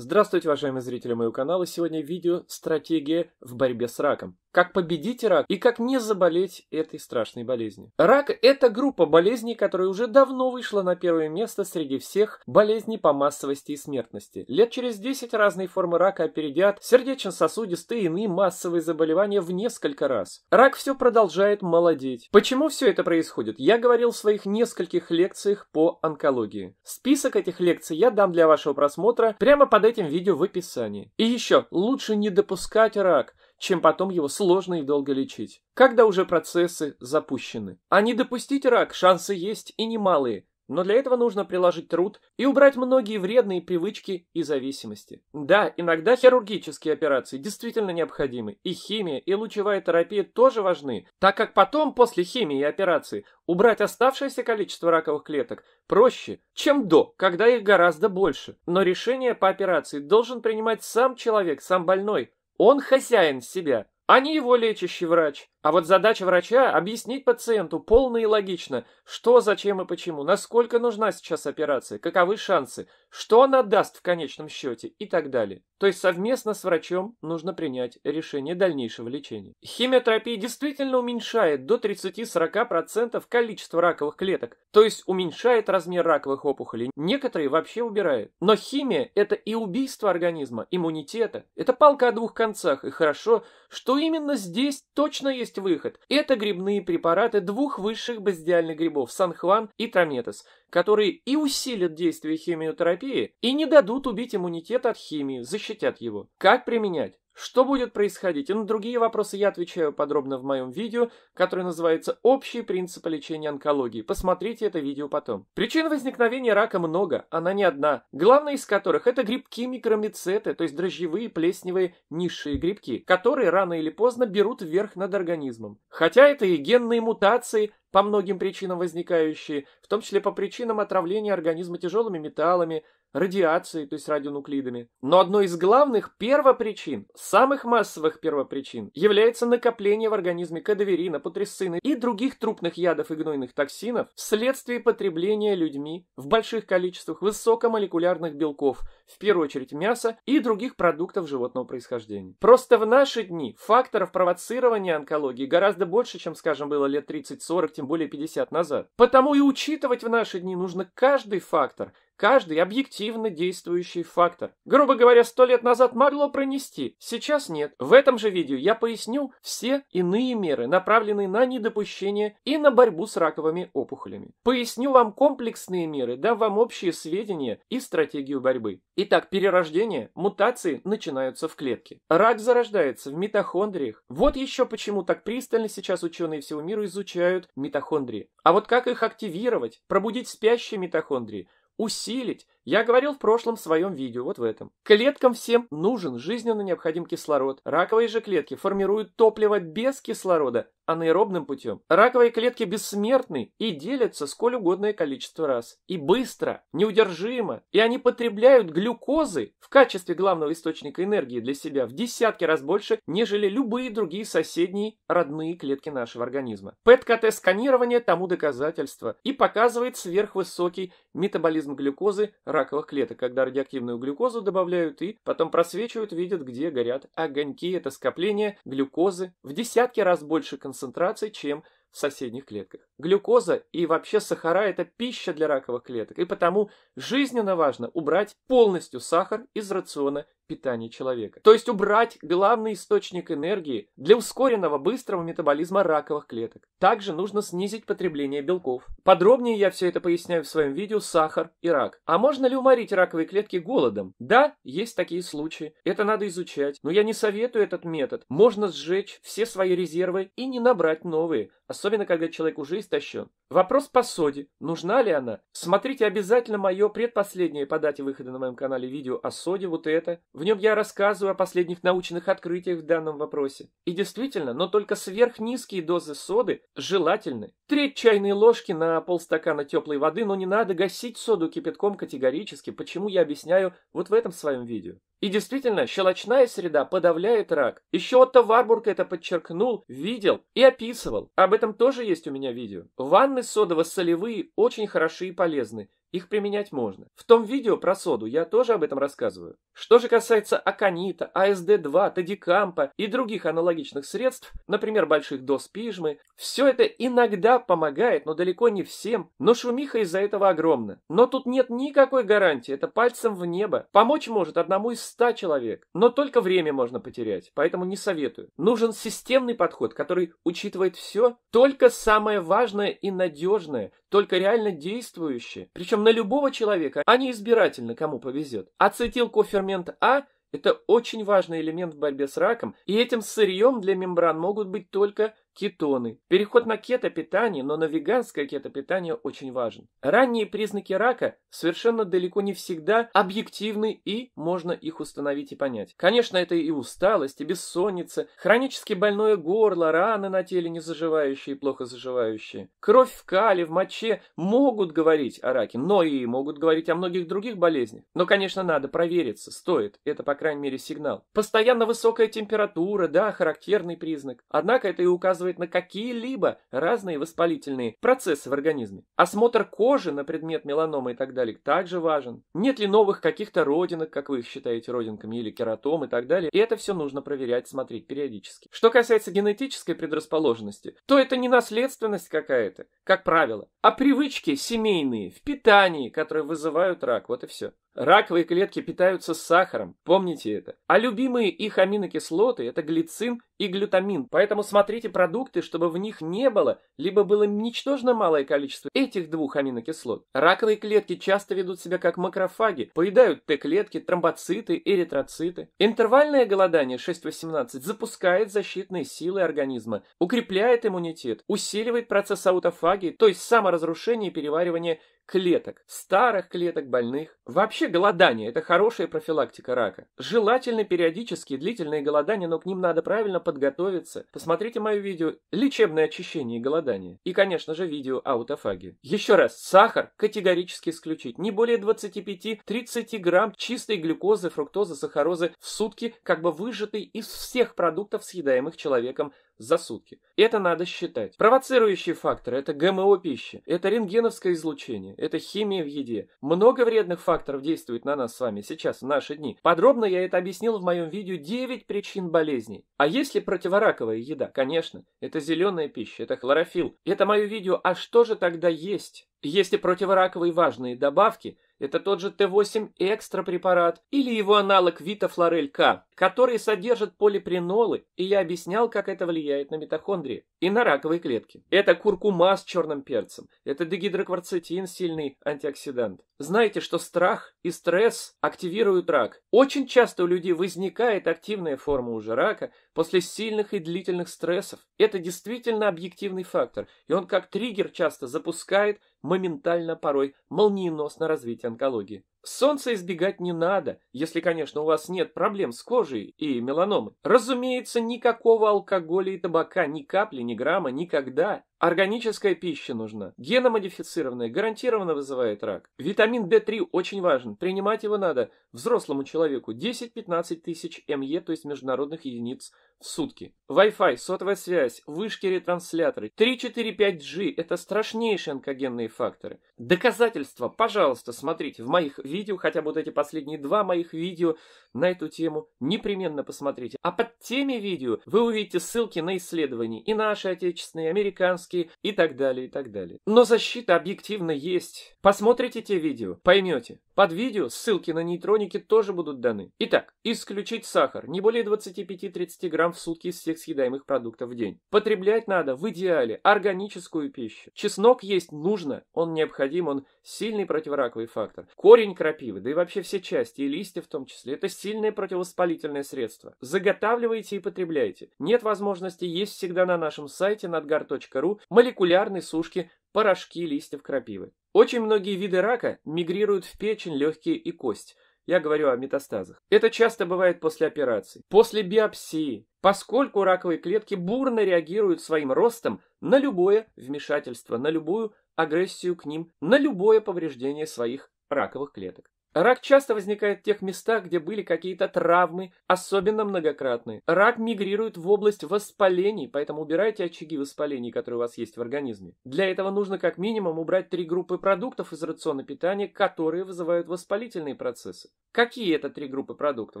Здравствуйте, уважаемые зрители моего канала! Сегодня видео «Стратегия в борьбе с раком» как победить рак и как не заболеть этой страшной болезнью. Рак – это группа болезней, которая уже давно вышла на первое место среди всех болезней по массовости и смертности. Лет через 10 разные формы рака опередят сердечно-сосудистые и иные массовые заболевания в несколько раз. Рак все продолжает молодеть. Почему все это происходит? Я говорил в своих нескольких лекциях по онкологии. Список этих лекций я дам для вашего просмотра прямо под этим видео в описании. И еще, лучше не допускать рак – чем потом его сложно и долго лечить, когда уже процессы запущены. А не допустить рак шансы есть и немалые, но для этого нужно приложить труд и убрать многие вредные привычки и зависимости. Да, иногда хирургические операции действительно необходимы, и химия, и лучевая терапия тоже важны, так как потом, после химии и операции, убрать оставшееся количество раковых клеток проще, чем до, когда их гораздо больше. Но решение по операции должен принимать сам человек, сам больной, он хозяин себя, а не его лечащий врач. А вот задача врача – объяснить пациенту полно и логично, что, зачем и почему, насколько нужна сейчас операция, каковы шансы, что она даст в конечном счете и так далее. То есть совместно с врачом нужно принять решение дальнейшего лечения. Химиотерапия действительно уменьшает до 30-40% количество раковых клеток, то есть уменьшает размер раковых опухолей, некоторые вообще убирает. Но химия – это и убийство организма, иммунитета. Это палка о двух концах, и хорошо, что именно здесь точно есть есть выход. Это грибные препараты двух высших базидиальных грибов – санхван и трометос, которые и усилят действие химиотерапии, и не дадут убить иммунитет от химии, защитят его. Как применять? Что будет происходить? И на другие вопросы я отвечаю подробно в моем видео, которое называется «Общие принципы лечения онкологии». Посмотрите это видео потом. Причин возникновения рака много, она не одна. Главная из которых – это грибки микромицеты, то есть дрожжевые, плесневые, низшие грибки, которые рано или поздно берут вверх над организмом. Хотя это и генные мутации, по многим причинам возникающие, в том числе по причинам отравления организма тяжелыми металлами, радиацией, то есть радионуклидами. Но одной из главных первопричин, самых массовых первопричин, является накопление в организме кадаверина, патрисцины и других трупных ядов и гнойных токсинов вследствие потребления людьми в больших количествах высокомолекулярных белков, в первую очередь мяса и других продуктов животного происхождения. Просто в наши дни факторов провоцирования онкологии гораздо больше, чем, скажем, было лет 30-40, тем более 50 назад. Потому и учитывать в наши дни нужно каждый фактор – Каждый объективно действующий фактор. Грубо говоря, сто лет назад могло пронести, сейчас нет. В этом же видео я поясню все иные меры, направленные на недопущение и на борьбу с раковыми опухолями. Поясню вам комплексные меры, дам вам общие сведения и стратегию борьбы. Итак, перерождение, мутации начинаются в клетке. Рак зарождается в митохондриях. Вот еще почему так пристально сейчас ученые всего мира изучают митохондрии. А вот как их активировать, пробудить спящие митохондрии – усилить. Я говорил в прошлом своем видео, вот в этом. Клеткам всем нужен жизненно необходим кислород. Раковые же клетки формируют топливо без кислорода, а анаэробным путем. Раковые клетки бессмертны и делятся сколь угодное количество раз. И быстро, неудержимо. И они потребляют глюкозы в качестве главного источника энергии для себя в десятки раз больше, нежели любые другие соседние родные клетки нашего организма. ПЭТ-КТ-сканирование тому доказательство и показывает сверхвысокий метаболизм метаболизм глюкозы раковых клеток, когда радиоактивную глюкозу добавляют и потом просвечивают, видят, где горят огоньки. Это скопление глюкозы в десятки раз больше концентрации, чем в соседних клетках. Глюкоза и вообще сахара – это пища для раковых клеток, и потому жизненно важно убрать полностью сахар из рациона питания человека. То есть убрать главный источник энергии для ускоренного быстрого метаболизма раковых клеток. Также нужно снизить потребление белков. Подробнее я все это поясняю в своем видео «Сахар и рак». А можно ли уморить раковые клетки голодом? Да, есть такие случаи. Это надо изучать. Но я не советую этот метод. Можно сжечь все свои резервы и не набрать новые. Особенно, когда человек уже истощен. Вопрос по соде. Нужна ли она? Смотрите обязательно мое предпоследнее по дате выхода на моем канале видео о соде. Вот это. В нем я рассказываю о последних научных открытиях в данном вопросе. И действительно, но только сверхнизкие дозы соды желательны. Треть чайной ложки на полстакана теплой воды, но не надо гасить соду кипятком категорически, почему я объясняю вот в этом своем видео. И действительно, щелочная среда подавляет рак. Еще Отто Варбург это подчеркнул, видел и описывал. Об этом тоже есть у меня видео. Ванны содово-солевые очень хороши и полезны. Их применять можно. В том видео про соду я тоже об этом рассказываю. Что же касается аконита, АСД-2, тадикампа и других аналогичных средств, например, больших доз пижмы, все это иногда помогает, но далеко не всем, но шумиха из-за этого огромна. Но тут нет никакой гарантии, это пальцем в небо. Помочь может одному из ста человек, но только время можно потерять, поэтому не советую. Нужен системный подход, который учитывает все, только самое важное и надежное, только реально действующее, причем причем на любого человека, а не избирательно, кому повезет. Ацетилкофермент А – это очень важный элемент в борьбе с раком, и этим сырьем для мембран могут быть только кетоны. Переход на кетопитание, но на веганское кетопитание очень важен. Ранние признаки рака совершенно далеко не всегда объективны и можно их установить и понять. Конечно, это и усталость, и бессонница, хронически больное горло, раны на теле не заживающие, плохо заживающие. Кровь в кале, в моче могут говорить о раке, но и могут говорить о многих других болезнях. Но, конечно, надо провериться, стоит. Это, по крайней мере, сигнал. Постоянно высокая температура, да, характерный признак. Однако это и указывает указывает на какие-либо разные воспалительные процессы в организме. Осмотр кожи на предмет меланомы и так далее также важен. Нет ли новых каких-то родинок, как вы их считаете родинками, или кератом и так далее. И это все нужно проверять, смотреть периодически. Что касается генетической предрасположенности, то это не наследственность какая-то, как правило, а привычки семейные, в питании, которые вызывают рак. Вот и все. Раковые клетки питаются сахаром, помните это. А любимые их аминокислоты – это глицин и глютамин, поэтому смотрите продукты, чтобы в них не было, либо было ничтожно малое количество этих двух аминокислот. Раковые клетки часто ведут себя как макрофаги, поедают Т-клетки, тромбоциты, эритроциты. Интервальное голодание 6-18 запускает защитные силы организма, укрепляет иммунитет, усиливает процесс аутофагии, то есть саморазрушения и переваривания клеток, старых клеток, больных. Вообще Вообще голодание – это хорошая профилактика рака. Желательно периодические длительные голодания, но к ним надо правильно подготовиться. Посмотрите мое видео «Лечебное очищение и голодание» и, конечно же, видео аутофагии. Еще раз, сахар категорически исключить. Не более 25-30 грамм чистой глюкозы, фруктозы, сахарозы в сутки, как бы выжатой из всех продуктов, съедаемых человеком за сутки. Это надо считать. Провоцирующие факторы – это ГМО пищи, это рентгеновское излучение, это химия в еде. Много вредных факторов действует на нас с вами сейчас, в наши дни. Подробно я это объяснил в моем видео 9 причин болезней. А если противораковая еда? Конечно, это зеленая пища, это хлорофилл. Это мое видео «А что же тогда есть?» Если противораковые важные добавки, это тот же Т8 экстра препарат или его аналог Витафлорель К, который содержит полипринолы, и я объяснял, как это влияет на митохондрии и на раковые клетки. Это куркума с черным перцем, это дегидрокварцетин, сильный антиоксидант. Знаете, что страх и стресс активируют рак. Очень часто у людей возникает активная форма уже рака после сильных и длительных стрессов, это действительно объективный фактор, и он как триггер часто запускает моментально порой молниеносно развитие онкологии. Солнце избегать не надо, если, конечно, у вас нет проблем с кожей и меланомой. Разумеется, никакого алкоголя и табака, ни капли, ни грамма, никогда. Органическая пища нужна. Геномодифицированная гарантированно вызывает рак. Витамин D3 очень важен. Принимать его надо взрослому человеку 10-15 тысяч МЕ, то есть международных единиц в сутки. Wi-Fi, сотовая связь, вышки-ретрансляторы, 3-4-5G – это страшнейшие онкогенные факторы. Доказательства, пожалуйста, смотрите в моих видео, хотя бы вот эти последние два моих видео на эту тему непременно посмотрите. А под теми видео вы увидите ссылки на исследования и наши отечественные, и американские, Хованский и так далее, и так далее. Но защита объективно есть. Посмотрите те видео, поймете. Под видео ссылки на нейтроники тоже будут даны. Итак, исключить сахар, не более 25-30 грамм в сутки из всех съедаемых продуктов в день. Потреблять надо в идеале органическую пищу. Чеснок есть нужно, он необходим, он сильный противораковый фактор. Корень крапивы, да и вообще все части, и листья в том числе, это сильное противовоспалительное средство. Заготавливайте и потребляйте. Нет возможности, есть всегда на нашем сайте надгар.ру молекулярной сушки, порошки листьев крапивы. Очень многие виды рака мигрируют в печень, легкие и кость. Я говорю о метастазах. Это часто бывает после операции, после биопсии, поскольку раковые клетки бурно реагируют своим ростом на любое вмешательство, на любую агрессию к ним, на любое повреждение своих раковых клеток. Рак часто возникает в тех местах, где были какие-то травмы, особенно многократные. Рак мигрирует в область воспалений, поэтому убирайте очаги воспалений, которые у вас есть в организме. Для этого нужно как минимум убрать три группы продуктов из рациона питания, которые вызывают воспалительные процессы. Какие это три группы продуктов?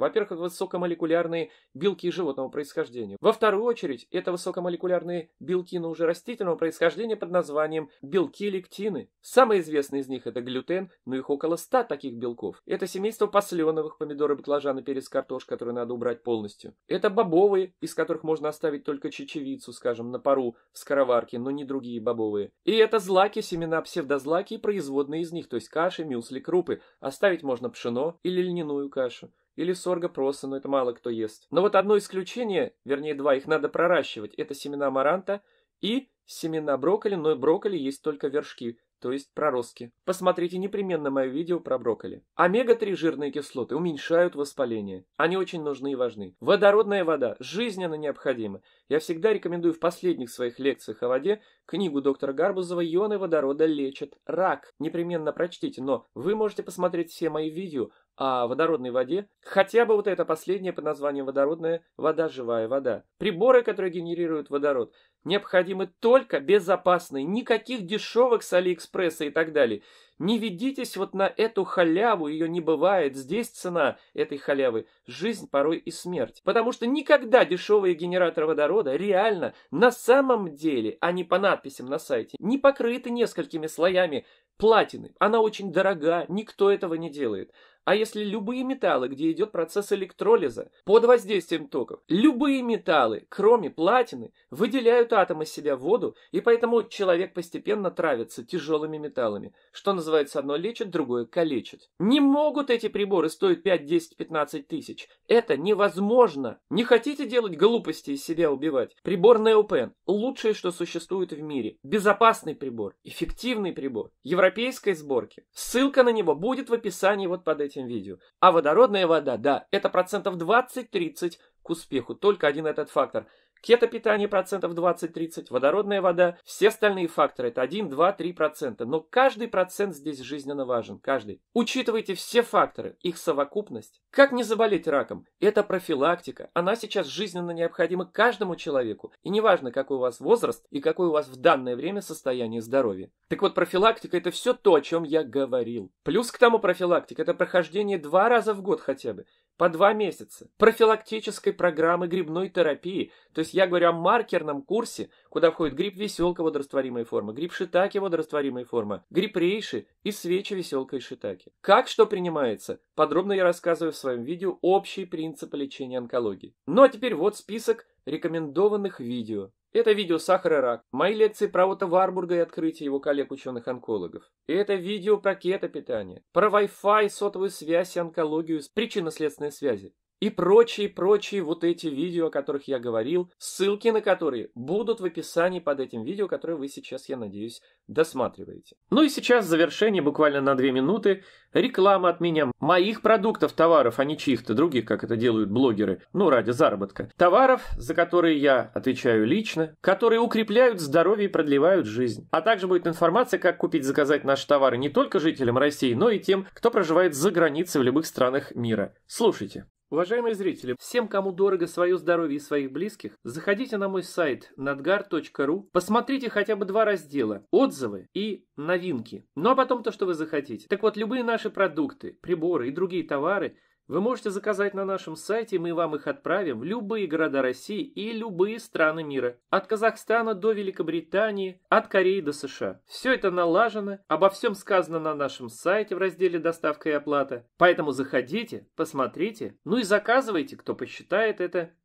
Во-первых, это высокомолекулярные белки животного происхождения. Во вторую очередь, это высокомолекулярные белки, но уже растительного происхождения под названием белки-лектины. Самые известные из них это глютен, но их около 100 таких белков белков. Это семейство посленовых, помидоры, баклажаны, перец, картошка, которые надо убрать полностью. Это бобовые, из которых можно оставить только чечевицу, скажем, на пару в скороварке, но не другие бобовые. И это злаки, семена псевдозлаки и производные из них, то есть каши, мюсли, крупы. Оставить можно пшено или льняную кашу или сорга проса, но это мало кто ест. Но вот одно исключение, вернее два, их надо проращивать. Это семена маранта и семена брокколи, но брокколи есть только вершки то есть проростки. Посмотрите непременно мое видео про брокколи. Омега-3 жирные кислоты уменьшают воспаление. Они очень нужны и важны. Водородная вода жизненно необходима. Я всегда рекомендую в последних своих лекциях о воде книгу доктора Гарбузова «Ионы водорода лечат рак». Непременно прочтите, но вы можете посмотреть все мои видео а водородной воде, хотя бы вот это последнее под названием водородная вода, живая вода. Приборы, которые генерируют водород, необходимы только безопасные, никаких дешевых с Алиэкспресса и так далее. Не ведитесь вот на эту халяву, ее не бывает. Здесь цена этой халявы – жизнь, порой и смерть. Потому что никогда дешевые генераторы водорода реально, на самом деле, а не по надписям на сайте, не покрыты несколькими слоями платины. Она очень дорога, никто этого не делает. А если любые металлы, где идет процесс электролиза, под воздействием токов, любые металлы, кроме платины, выделяют атомы из себя воду, и поэтому человек постепенно травится тяжелыми металлами, что называется одно лечит, другое калечит. Не могут эти приборы стоить 5, 10, 15 тысяч. Это невозможно. Не хотите делать глупости и себя убивать? Прибор Neopen – лучшее, что существует в мире. Безопасный прибор, эффективный прибор, европейской сборки. Ссылка на него будет в описании вот под этим этим видео. А водородная вода, да, это процентов 20-30 к успеху. Только один этот фактор – Кетопитание процентов 20-30, водородная вода, все остальные факторы это 1, 2, 3 процента. Но каждый процент здесь жизненно важен, каждый. Учитывайте все факторы, их совокупность. Как не заболеть раком? Это профилактика. Она сейчас жизненно необходима каждому человеку. И неважно, какой у вас возраст и какой у вас в данное время состояние здоровья. Так вот, профилактика это все то, о чем я говорил. Плюс к тому профилактика это прохождение два раза в год хотя бы по два месяца профилактической программы грибной терапии. То есть я говорю о маркерном курсе, куда входит гриб веселка водорастворимой формы, гриб шитаки водорастворимой формы, гриб рейши и свечи веселка и шитаки. Как что принимается? Подробно я рассказываю в своем видео общие принципы лечения онкологии. Ну а теперь вот список рекомендованных видео. Это видео «Сахар и рак», мои лекции про Отто Варбурга и открытие его коллег-ученых-онкологов. И это видео про кето-питание, про Wi-Fi, сотовую связь и онкологию, причинно-следственные связи. И прочие-прочие вот эти видео, о которых я говорил, ссылки на которые будут в описании под этим видео, которое вы сейчас, я надеюсь, досматриваете. Ну и сейчас завершение, буквально на 2 минуты, реклама от меня. Моих продуктов, товаров, а не чьих-то других, как это делают блогеры, ну ради заработка. Товаров, за которые я отвечаю лично, которые укрепляют здоровье и продлевают жизнь. А также будет информация, как купить, заказать наши товары не только жителям России, но и тем, кто проживает за границей в любых странах мира. Слушайте. Уважаемые зрители, всем, кому дорого свое здоровье и своих близких, заходите на мой сайт nadgar.ru, посмотрите хотя бы два раздела «Отзывы» отзывы и новинки. Ну а потом то, что вы захотите. Так вот, любые наши продукты, приборы и другие товары вы можете заказать на нашем сайте, мы вам их отправим в любые города России и любые страны мира. От Казахстана до Великобритании, от Кореи до США. Все это налажено, обо всем сказано на нашем сайте в разделе «Доставка и оплата». Поэтому заходите, посмотрите, ну и заказывайте, кто посчитает это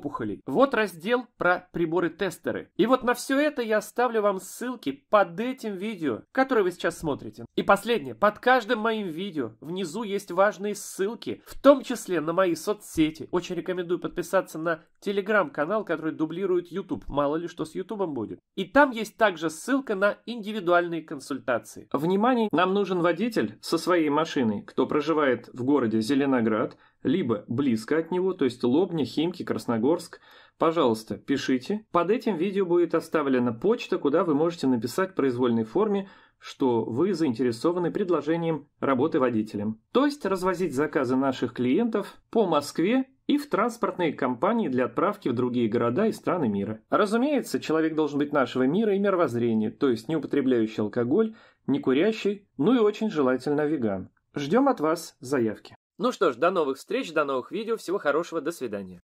опухолей. Вот раздел про приборы-тестеры. И вот на все это я оставлю вам ссылки под этим видео, которое вы сейчас смотрите. И последнее, под каждым моим видео внизу есть важные ссылки, в том числе на мои соцсети. Очень рекомендую подписаться на телеграм-канал, который дублирует YouTube. Мало ли что с YouTube будет. И там есть также ссылка на индивидуальные консультации. Внимание, нам нужен водитель со своей машиной, кто проживает в городе Зеленоград – либо близко от него, то есть Лобня, Химки, Красногорск, пожалуйста, пишите. Под этим видео будет оставлена почта, куда вы можете написать в произвольной форме, что вы заинтересованы предложением работы водителем. То есть развозить заказы наших клиентов по Москве и в транспортные компании для отправки в другие города и страны мира. Разумеется, человек должен быть нашего мира и мировоззрения, то есть не употребляющий алкоголь, не курящий, ну и очень желательно веган. Ждем от вас заявки. Ну что ж, до новых встреч, до новых видео, всего хорошего, до свидания.